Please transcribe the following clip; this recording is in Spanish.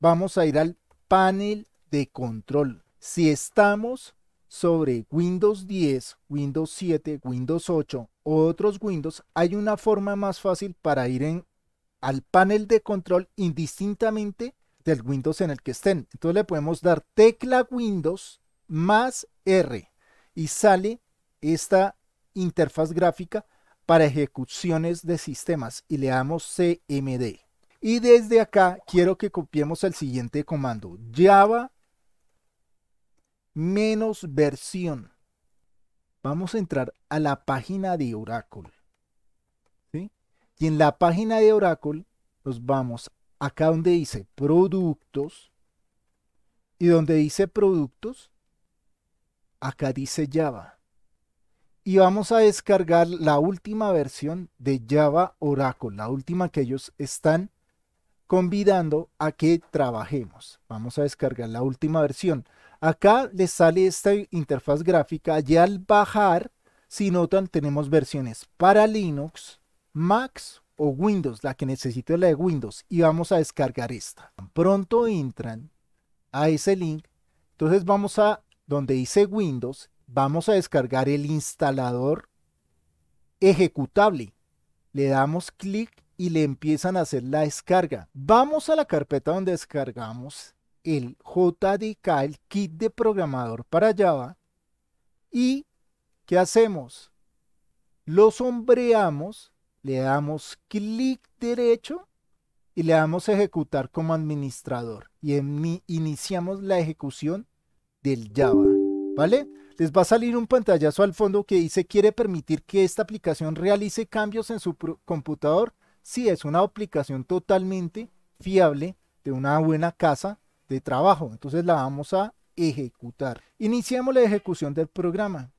vamos a ir al panel de control. Si estamos sobre Windows 10, Windows 7, Windows 8 u otros Windows, hay una forma más fácil para ir en, al panel de control indistintamente del Windows en el que estén. Entonces le podemos dar tecla Windows más R y sale esta interfaz gráfica para ejecuciones de sistemas y le damos CMD. Y desde acá quiero que copiemos el siguiente comando. Java menos versión. Vamos a entrar a la página de Oracle. Y en la página de Oracle nos vamos acá donde dice productos. Y donde dice productos, acá dice Java. Y vamos a descargar la última versión de Java Oracle, la última que ellos están convidando a que trabajemos. Vamos a descargar la última versión. Acá les sale esta interfaz gráfica y al bajar, si notan, tenemos versiones para Linux, Mac o Windows, la que necesito es la de Windows, y vamos a descargar esta. Pronto entran a ese link, entonces vamos a donde dice Windows, vamos a descargar el instalador ejecutable. Le damos clic y le empiezan a hacer la descarga. Vamos a la carpeta donde descargamos el JDK, el kit de programador para Java. ¿Y qué hacemos? Lo sombreamos, le damos clic derecho y le damos ejecutar como administrador. Y en, iniciamos la ejecución del Java. ¿Vale? les va a salir un pantallazo al fondo que dice quiere permitir que esta aplicación realice cambios en su computador sí es una aplicación totalmente fiable de una buena casa de trabajo. Entonces la vamos a ejecutar. Iniciamos la ejecución del programa.